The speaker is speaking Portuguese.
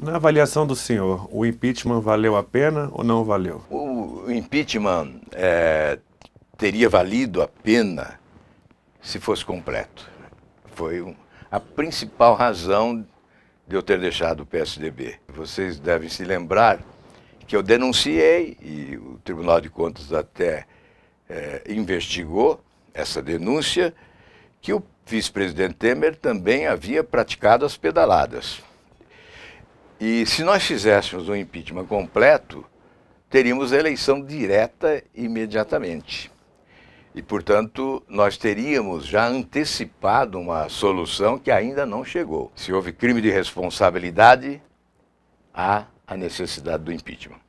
Na avaliação do senhor, o impeachment valeu a pena ou não valeu? O impeachment é, teria valido a pena se fosse completo. Foi a principal razão de eu ter deixado o PSDB. Vocês devem se lembrar que eu denunciei, e o Tribunal de Contas até é, investigou essa denúncia, que o vice-presidente Temer também havia praticado as pedaladas. E se nós fizéssemos um impeachment completo, teríamos eleição direta imediatamente. E, portanto, nós teríamos já antecipado uma solução que ainda não chegou. Se houve crime de responsabilidade, há a necessidade do impeachment.